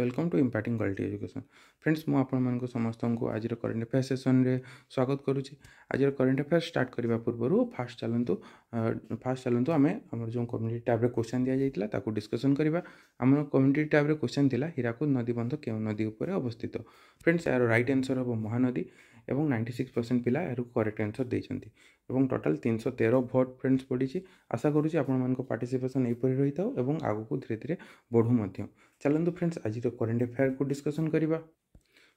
welcome to imparting quality education friends ମୁଁ ଆପଣମାନଙ୍କୁ ସମସ୍ତଙ୍କୁ ଆଜିର କରେଣ୍ଟ ଆଫେୟାର୍ସ ସେସନ୍ରେ ସ୍ୱାଗତ କରୁଛି ଆଜିର କରେଣ୍ଟ ଆଫେୟାର୍ସ ଷ୍ଟାର୍ଟ କରିବା ପୂର୍ବରୁ ଫାଷ୍ଟ ଚାଲନ୍ତୁ ଫାଷ୍ଟ ଚାଲନ୍ତୁ ଆମେ ଆମର ଯେଉଁ କମ୍ୟୁନିଟି ଟ୍ୟାବ୍ରେ କ୍ୱେଶ୍ଚନ୍ ଦିଆଯାଇଥିଲା ତାକୁ ଡିସ୍କସନ୍ କରିବା ଆମର କମ୍ୟୁନିଟି ଟ୍ୟାବ୍ରେ କ୍ୱେଶ୍ଚନ୍ ଥିଲା ହୀରାକୁଦ ନଦୀବନ୍ଧ କେଉଁ ନଦୀ ଉପରେ ଅବସ୍ଥିତ ଫ୍ରେଣ୍ଡସ୍ ଏହାର ରାଇଟ୍ ଆନ୍ସର୍ ହେବ ମହାନଦୀ ଏବଂ ନାଇଣ୍ଟି ସିକ୍ସ ପରସେଣ୍ଟ ପିଲା ଏହାକୁ କରେକ୍ଟ ଆନ୍ସର୍ ଦେଇଛନ୍ତି ଏବଂ ଟୋଟାଲ୍ ତିନିଶହ ତେର ଭୋଟ୍ ଫ୍ରେଣ୍ଡସ୍ ପଡ଼ିଛି ଆଶା କରୁଛି ଆପଣମାନଙ୍କ ପାର୍ଟିସିପେସନ୍ ଏହିପରି ରହିଥାଉ ଏବଂ ଆଗକୁ ଧୀରେ ଧୀରେ ବଢ଼ୁ ମଧ୍ୟ ଚାଲନ୍ତୁ ଫ୍ରେଣ୍ଡସ୍ ଆଜିର କରେଣ୍ଟ ଆଫେୟାର୍କୁ ଡିସ୍କସନ୍ କରିବା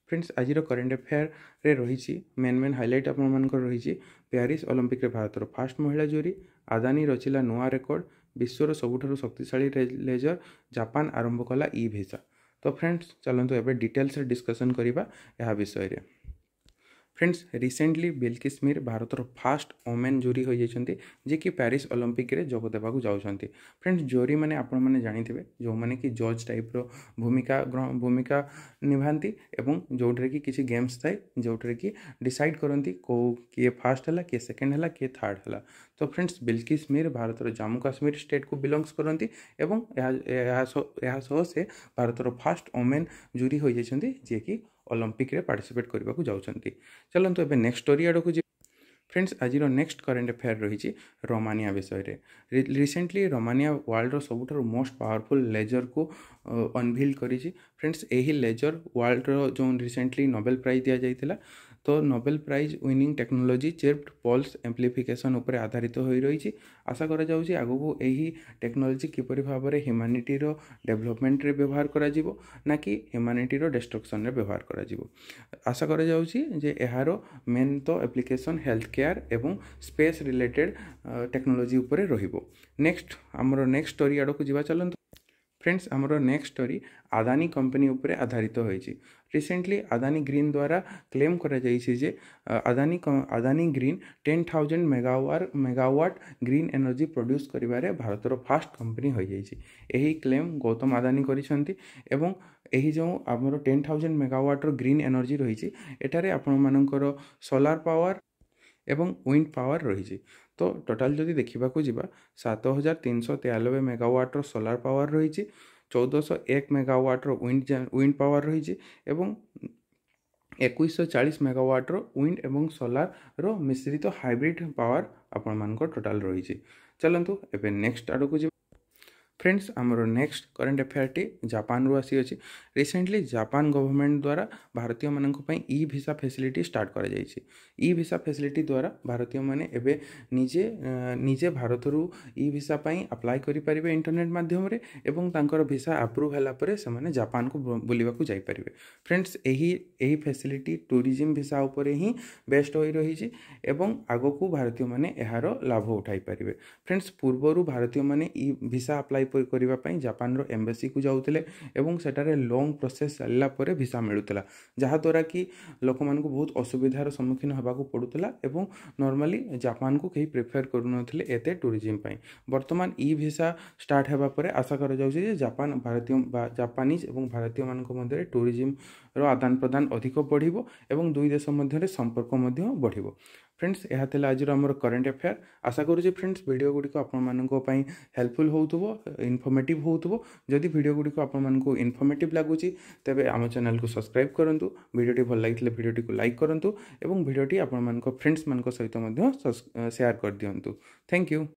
ଫ୍ରେଣ୍ଡସ୍ ଆଜିର କରେଣ୍ଟ ଆଫେୟାର୍ରେ ରହିଛି ମେନ୍ ମେନ୍ ହାଇଲାଇଟ୍ ଆପଣମାନଙ୍କର ରହିଛି ପ୍ୟାରିସ୍ ଅଲିମ୍ପିକ୍ରେ ଭାରତର ଫାଷ୍ଟ ମହିଳା ଜୋରି ଆଦାନୀ ରଚିଲା ନୂଆ ରେକର୍ଡ଼ ବିଶ୍ୱର ସବୁଠାରୁ ଶକ୍ତିଶାଳୀ ଲେଜର୍ ଜାପାନ ଆରମ୍ଭ କଲା ଇ ଭିସା ତ ଫ୍ରେଣ୍ଡସ୍ ଚାଲନ୍ତୁ ଏବେ ଡିଟେଲ୍ସରେ ଡିସ୍କସନ୍ କରିବା ଏହା ବିଷୟରେ ফ্রেন্ডস রিসেন্টলি বিলকিস মির ভারতর ফার্স্ট ওমেন জুরি হয়ে যাই যে কি প্যারিস অলিম্পিকরে যোগ দেওয়া যাচ্ছেন ফ্রেন্ডস জুরি মানে আপন মানে জাঁথিবে যে কি জজ টাইপর ভূমিকা ভূমিকা নিভাতে এবং যেটার কি কিছু গেমস থাকে যেটার কি ডিসাইড করতে কেউ কি ফার্স্ট হল কি সেকেন্ড হল কি থার্ড হল তো ফ্রেন্ডস বিলকিস মির ভারতর জম্মু কাশ্মীর স্টেট কু বিলংস করতে এবং সে ভারতর ফার্স্ট ওমেন জুরি হয়ে যাই যে কি ଅଲମ୍ପିକ୍ରେ ପାର୍ଟିସିପେଟ୍ କରିବାକୁ ଯାଉଛନ୍ତି ଚାଲନ୍ତୁ ଏବେ ନେକ୍ସଟ ଷ୍ଟୋରି ଆଡ଼କୁ ଯିବା ଫ୍ରେଣ୍ଡସ୍ ଆଜିର ନେକ୍ସଟ କରେଣ୍ଟ ଆଫେୟାର୍ ରହିଛି ରୋମାନିଆ ବିଷୟରେ ରିସେଣ୍ଟଲି ରୋମାନିଆ ୱାର୍ଲଡ଼ର ସବୁଠାରୁ ମୋଷ୍ଟ ପାୱାରଫୁଲ୍ ଲେଜର୍କୁ ଅନଭିଲ୍ କରିଛି ଫ୍ରେଣ୍ଡସ୍ ଏହି ଲେଜର୍ ୱାର୍ଲଡ଼ର ଯେଉଁ ରିସେଣ୍ଟଲି ନୋବେଲ୍ ପ୍ରାଇଜ୍ ଦିଆଯାଇଥିଲା તો Nobel prize winning technology chirped pulse amplification উপরে আধারিত হয়ে রয়েছে আশা করা যাচ্ছে আগুক এই টেকনোলোজি কিপর ভাবে হ্যুমানিটির ডেভেলপমেন্টরে ব্যবহার করা যাব না কি হ্যুমানিটির ডেস্ট্রকশনরে ব্যবহার করা যাব আশা করা যাচ্ছে যে এর মেন তো আপ্লিকেসন হেলথ কেয়ার এবং স্পেস রিলেটেড টেকনোলোজি উপরে রহব নেক্সট আমার নেক্সট স্টোরি আড়ক যা চলতো ફ્રેન્ડ્સ ଆମର નેક્સ્ટ સ્ટોરી આદાની કંપની ઉપર આધારિત ହୋଇଛି ରିସେଣ୍ଟଲି ଆଦାନୀ ଗ୍ରୀନ୍ ଦ୍ୱାରା କ୍ଲେମ୍ କରାଯାଇଛି ଯେ Adani Adani green ten thousand megawatt megawatt green energy produce କରିବାରେ ଭାରତର ଫାଷ୍ଟ କମ୍ପାନୀ ହୋଇଯାଇଛି ଏହି କ୍ଲେମ୍ ଗୌତମ ଆଦାନୀ କରିଛନ୍ତି ଏବଂ ଏହି ଯେଉଁ ଆମର ଟେନ୍ ଥାଉଜେଣ୍ଡ ମେଗାୱାଟ୍ର ଗ୍ରୀନ୍ ଏନର୍ଜି ରହିଛି ଏଠାରେ ଆପଣମାନଙ୍କର ସୋଲାର ପାୱାର ଏବଂ ୱିଣ୍ଡ ପାୱାର ରହିଛି ତ ଟୋଟାଲ୍ ଯଦି ଦେଖିବାକୁ ଯିବା ସାତ ହଜାର ତିନିଶହ ତେୟାନବେ ମେଗାୱାଟ୍ର ସୋଲାର ପାୱାର ରହିଛି ଚଉଦଶହ ଏକ ମେଗାୱାଟ୍ର ୱିଣ୍ଡ ୱିଣ୍ଡ ପାୱାର ରହିଛି ଏବଂ ଏକୋଇଶହ ଚାଳିଶ ମେଗାୱାଟ୍ର ୱିଣ୍ଡ ଏବଂ ସୋଲାରର ମିଶ୍ରିତ ହାଇବ୍ରିଡ଼ ପାୱାର ଆପଣମାନଙ୍କ ଟୋଟାଲ୍ ରହିଛି ଚାଲନ୍ତୁ ଏବେ ନେକ୍ସଟ ଆଡ଼କୁ ଯିବା ফ্রেন্ডস আমার নেক্সট করেন্ট আফেয়ারটি জাপানরু আসিଅଛି রিসেন্টলি জাপান গভর্নমেন্ট দ্বারা ভারতীয় মানক পাই ই ভিসা ফ্যাসিলিটি স্টার্ট করা যাইছে ই ভিসা ফ্যাসিলিটি দ্বারা ভারতীয় মানে এবে নিজে নিজে ভারতরু ই ভিসা পাই আপ্লাই করি পারিবে ইন্টারনেট মাধ্যমে এবং তাঙ্কর ভিসা আপ্রুভ হেলা পরে সেমানে জাপানকু বুলিবাকু যাই পারিবে ফ্রেন্ডস এই এই ফ্যাসিলিটি ট্যুরিজম ভিসা উপরে হি বেস্ট হয়ে রয়েছে এবং আগকু ভারতীয় মানে এর লাভ উঠাই পারিবে ফ্রেন্ডস পূর্বরু ভারতীয় মানে ই ভিসা আপ্লাই କରିବା ପାଇଁ ଜାପାନର ଏମ୍ବେସିକୁ ଯାଉଥିଲେ ଏବଂ ସେଠାରେ ଲଙ୍ଗ୍ ପ୍ରୋସେସ୍ ଚାଲିଲା ପରେ ଭିସା ମିଳୁଥିଲା ଯାହାଦ୍ୱାରା କି ଲୋକମାନଙ୍କୁ ବହୁତ ଅସୁବିଧାର ସମ୍ମୁଖୀନ ହେବାକୁ ପଡ଼ୁଥିଲା ଏବଂ ନର୍ମାଲି ଜାପାନକୁ କେହି ପ୍ରିଫେୟାର କରୁନଥିଲେ ଏତେ ଟୁରିଜିମ୍ ପାଇଁ ବର୍ତ୍ତମାନ ଇ ଭିସା ଷ୍ଟାର୍ଟ ହେବା ପରେ ଆଶା କରାଯାଉଛି ଯେ ଜାପାନ ଭାରତୀୟ ବା ଜାପାନିଜ୍ ଏବଂ ଭାରତୀୟମାନଙ୍କ ମଧ୍ୟରେ ଟୁରିଜିମ୍ର ଆଦାନ ପ୍ରଦାନ ଅଧିକ ବଢ଼ିବ ଏବଂ ଦୁଇ ଦେଶ ମଧ୍ୟରେ ସମ୍ପର୍କ ମଧ୍ୟ ବଢ଼ିବ ଫ୍ରେଣ୍ଡସ୍ ଏହା ଥିଲା ଆଜିର ଆମର କରେଣ୍ଟ ଆଫେୟାର ଆଶା କରୁଛି ଫ୍ରେଣ୍ଡସ୍ ଭିଡ଼ିଓ ଗୁଡ଼ିକ ଆପଣମାନଙ୍କ ପାଇଁ ହେଲ୍ପଫୁଲ୍ ହେଉଥିବ ইনফর্মেটিভ হোথব যদি ভিডিওগুড়ি আপনার ইনফর্মেটিভ লাগুচি তেবে আমার চ্যানেলকে সবসক্রাইব করতু ভিডিওটি ভাল লাগিলে ভিডিওটি লাইক করতু এবং ভিডিওটি আপনার ফ্রেন্ডস মান সহ সেয়ার করে দিও থ্যাংক ইউ